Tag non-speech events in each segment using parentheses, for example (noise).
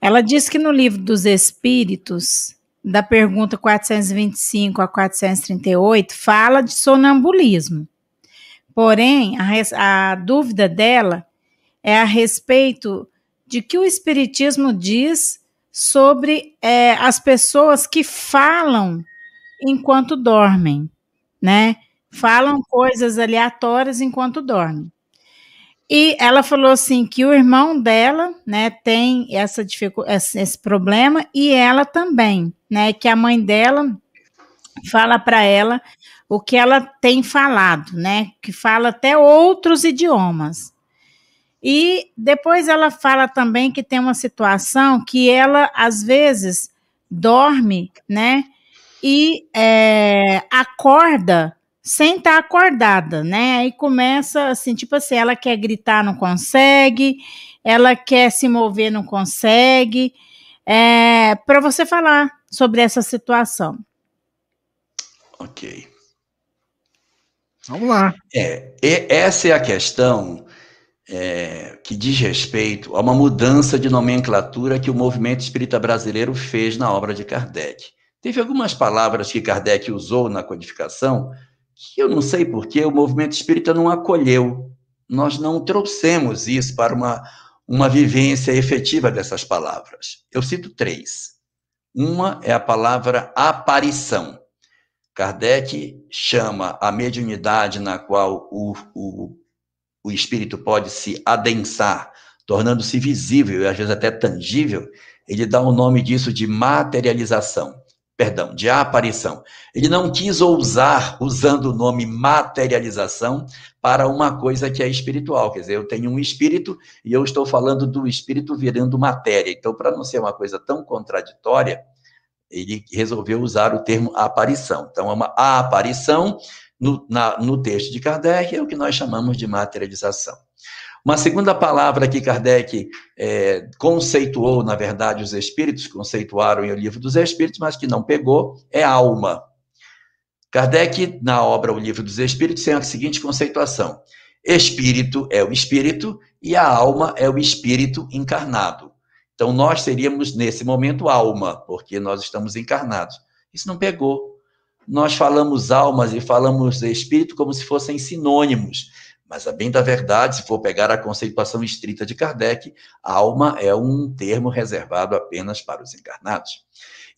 Ela diz que no livro dos Espíritos, da pergunta 425 a 438, fala de sonambulismo. Porém, a, a dúvida dela é a respeito de que o Espiritismo diz sobre é, as pessoas que falam enquanto dormem, né? Falam coisas aleatórias enquanto dormem. E ela falou assim que o irmão dela, né, tem essa esse, esse problema e ela também, né, que a mãe dela fala para ela o que ela tem falado, né, que fala até outros idiomas. E depois ela fala também que tem uma situação que ela às vezes dorme, né, e é, acorda sem estar tá acordada, né? Aí começa assim, tipo assim, ela quer gritar, não consegue, ela quer se mover, não consegue. É, Para você falar sobre essa situação. Ok. Vamos lá. É, essa é a questão é, que diz respeito a uma mudança de nomenclatura que o movimento espírita brasileiro fez na obra de Kardec. Teve algumas palavras que Kardec usou na codificação que eu não sei porque o movimento espírita não acolheu. Nós não trouxemos isso para uma, uma vivência efetiva dessas palavras. Eu cito três. Uma é a palavra aparição. Kardec chama a mediunidade na qual o, o, o espírito pode se adensar, tornando-se visível e às vezes até tangível, ele dá o nome disso de materialização perdão, de aparição. Ele não quis ousar usando o nome materialização para uma coisa que é espiritual, quer dizer, eu tenho um espírito e eu estou falando do espírito virando matéria. Então, para não ser uma coisa tão contraditória, ele resolveu usar o termo aparição. Então, é uma aparição no, na, no texto de Kardec, é o que nós chamamos de materialização. Uma segunda palavra que Kardec é, conceituou, na verdade, os espíritos conceituaram em O Livro dos Espíritos, mas que não pegou, é alma. Kardec, na obra O Livro dos Espíritos, tem a seguinte conceituação: espírito é o espírito e a alma é o espírito encarnado. Então, nós seríamos, nesse momento, alma, porque nós estamos encarnados. Isso não pegou. Nós falamos almas e falamos espírito como se fossem sinônimos mas, a bem da verdade, se for pegar a conceituação estrita de Kardec, alma é um termo reservado apenas para os encarnados.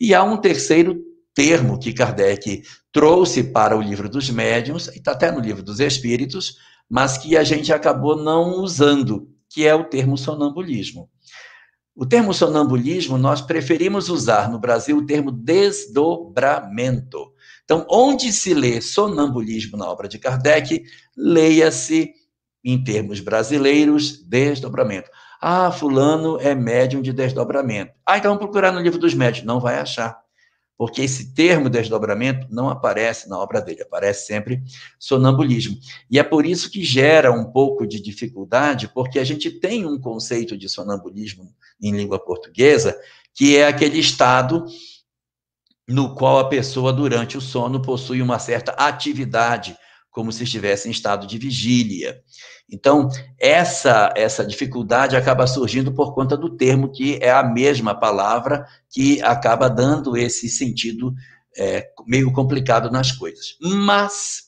E há um terceiro termo que Kardec trouxe para o livro dos médiuns, e está até no livro dos espíritos, mas que a gente acabou não usando, que é o termo sonambulismo. O termo sonambulismo nós preferimos usar no Brasil o termo desdobramento. Então, onde se lê sonambulismo na obra de Kardec, leia-se, em termos brasileiros, desdobramento. Ah, fulano é médium de desdobramento. Ah, então vamos procurar no livro dos médios. Não vai achar. Porque esse termo desdobramento não aparece na obra dele, aparece sempre sonambulismo. E é por isso que gera um pouco de dificuldade, porque a gente tem um conceito de sonambulismo em língua portuguesa, que é aquele estado no qual a pessoa, durante o sono, possui uma certa atividade, como se estivesse em estado de vigília. Então, essa, essa dificuldade acaba surgindo por conta do termo, que é a mesma palavra que acaba dando esse sentido é, meio complicado nas coisas. Mas,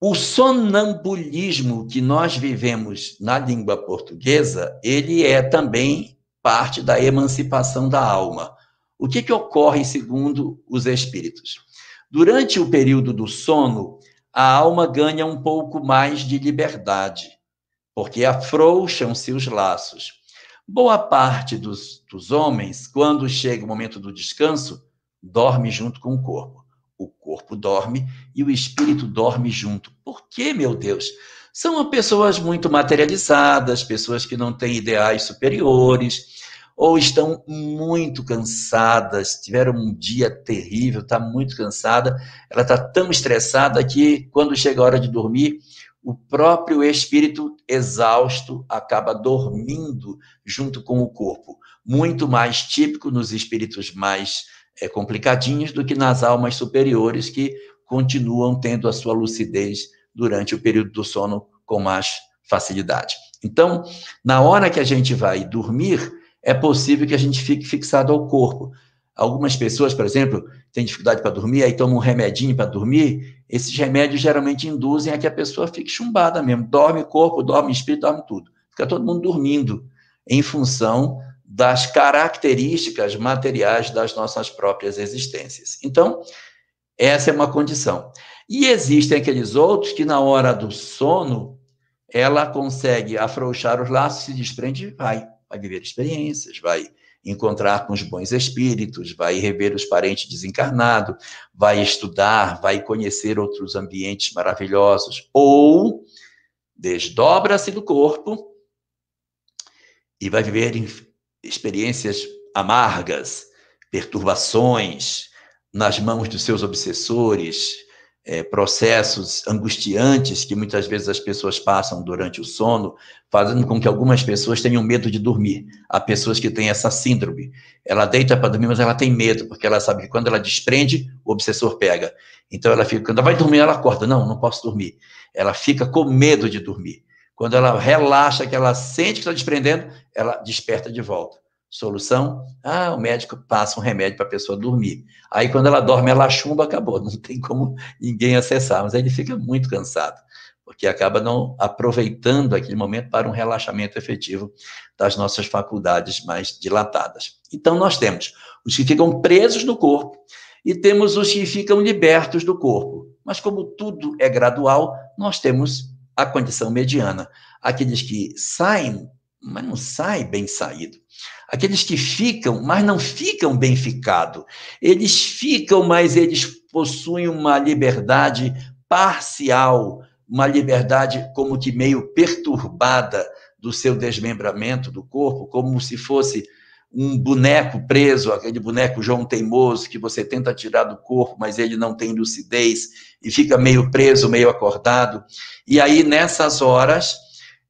o sonambulismo que nós vivemos na língua portuguesa, ele é também parte da emancipação da alma. O que, que ocorre segundo os espíritos? Durante o período do sono, a alma ganha um pouco mais de liberdade, porque afrouxam-se os laços. Boa parte dos, dos homens, quando chega o momento do descanso, dorme junto com o corpo. O corpo dorme e o espírito dorme junto. Por que, meu Deus? São pessoas muito materializadas, pessoas que não têm ideais superiores, ou estão muito cansadas, tiveram um dia terrível, está muito cansada, ela está tão estressada que quando chega a hora de dormir, o próprio espírito exausto acaba dormindo junto com o corpo. Muito mais típico nos espíritos mais é, complicadinhos do que nas almas superiores que continuam tendo a sua lucidez durante o período do sono com mais facilidade. Então, na hora que a gente vai dormir, é possível que a gente fique fixado ao corpo. Algumas pessoas, por exemplo, têm dificuldade para dormir, aí tomam um remedinho para dormir. Esses remédios geralmente induzem a que a pessoa fique chumbada mesmo. Dorme corpo, dorme espírito, dorme tudo. Fica todo mundo dormindo em função das características materiais das nossas próprias existências. Então, essa é uma condição. E existem aqueles outros que, na hora do sono, ela consegue afrouxar os laços, se desprende e vai vai viver experiências, vai encontrar com os bons espíritos, vai rever os parentes desencarnados, vai estudar, vai conhecer outros ambientes maravilhosos, ou desdobra-se do corpo e vai viver experiências amargas, perturbações nas mãos dos seus obsessores, é, processos angustiantes que muitas vezes as pessoas passam durante o sono, fazendo com que algumas pessoas tenham medo de dormir. Há pessoas que têm essa síndrome. Ela deita para dormir, mas ela tem medo, porque ela sabe que quando ela desprende, o obsessor pega. Então ela fica, quando ela vai dormir, ela acorda. Não, não posso dormir. Ela fica com medo de dormir. Quando ela relaxa, que ela sente que está desprendendo, ela desperta de volta. Solução? Ah, o médico passa um remédio para a pessoa dormir. Aí, quando ela dorme, ela chumba, acabou. (laughs) Não tem como ninguém acessar. Mas aí ele fica muito cansado, porque acaba não aproveitando aquele momento para um relaxamento efetivo das nossas faculdades mais dilatadas. Então, nós temos os que ficam presos no corpo e temos os que ficam libertos do corpo. Mas, como tudo é gradual, nós temos a condição mediana aqueles que saem mas não sai bem saído. Aqueles que ficam, mas não ficam bem ficado. Eles ficam, mas eles possuem uma liberdade parcial, uma liberdade como que meio perturbada do seu desmembramento do corpo, como se fosse um boneco preso, aquele boneco João Teimoso que você tenta tirar do corpo, mas ele não tem lucidez e fica meio preso, meio acordado. E aí nessas horas,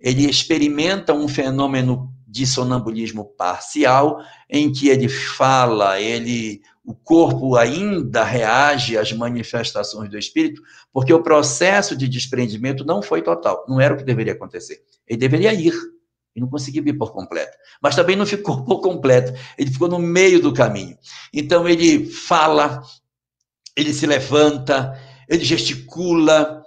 ele experimenta um fenômeno de sonambulismo parcial, em que ele fala, ele, o corpo ainda reage às manifestações do espírito, porque o processo de desprendimento não foi total, não era o que deveria acontecer. Ele deveria ir, e não conseguiu ir por completo, mas também não ficou (laughs) por completo, ele ficou no meio do caminho. Então ele fala, ele se levanta, ele gesticula,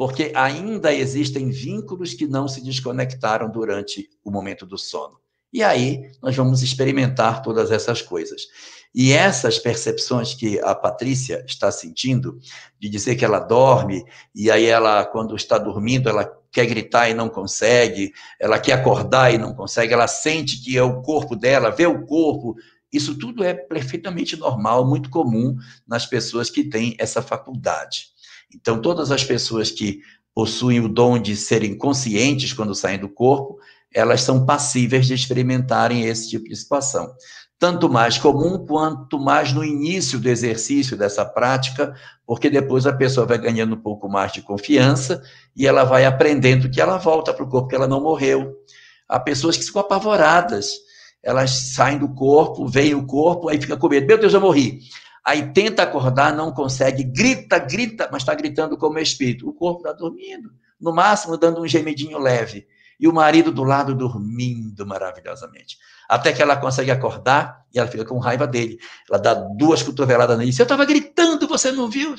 porque ainda existem vínculos que não se desconectaram durante o momento do sono. E aí nós vamos experimentar todas essas coisas. E essas percepções que a Patrícia está sentindo, de dizer que ela dorme, e aí ela, quando está dormindo, ela quer gritar e não consegue, ela quer acordar e não consegue, ela sente que é o corpo dela, vê o corpo. Isso tudo é perfeitamente normal, muito comum nas pessoas que têm essa faculdade. Então, todas as pessoas que possuem o dom de serem conscientes quando saem do corpo, elas são passíveis de experimentarem esse tipo de situação. Tanto mais comum quanto mais no início do exercício dessa prática, porque depois a pessoa vai ganhando um pouco mais de confiança e ela vai aprendendo que ela volta para o corpo, que ela não morreu. Há pessoas que ficam apavoradas, elas saem do corpo, veem o corpo, aí fica com medo: meu Deus, eu morri. Aí tenta acordar, não consegue, grita, grita, mas está gritando como espírito. O corpo está dormindo, no máximo dando um gemidinho leve. E o marido do lado dormindo maravilhosamente. Até que ela consegue acordar e ela fica com raiva dele. Ela dá duas cotoveladas nele. Eu estava gritando, você não viu?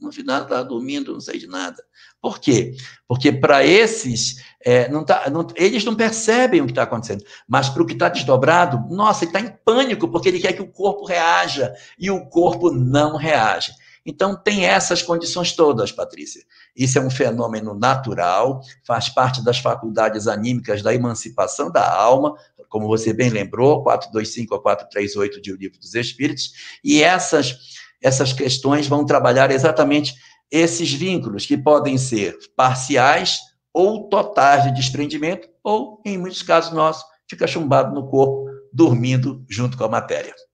não vi nada, estava dormindo, não sei de nada. Por quê? Porque para esses, é, não tá, não, eles não percebem o que está acontecendo. Mas para o que está desdobrado, nossa, ele está em pânico, porque ele quer que o corpo reaja, e o corpo não reage. Então, tem essas condições todas, Patrícia. Isso é um fenômeno natural, faz parte das faculdades anímicas da emancipação da alma, como você bem lembrou, 425 a 438 de O Livro dos Espíritos, e essas essas questões vão trabalhar exatamente esses vínculos, que podem ser parciais ou totais de desprendimento, ou, em muitos casos nossos, fica chumbado no corpo, dormindo junto com a matéria.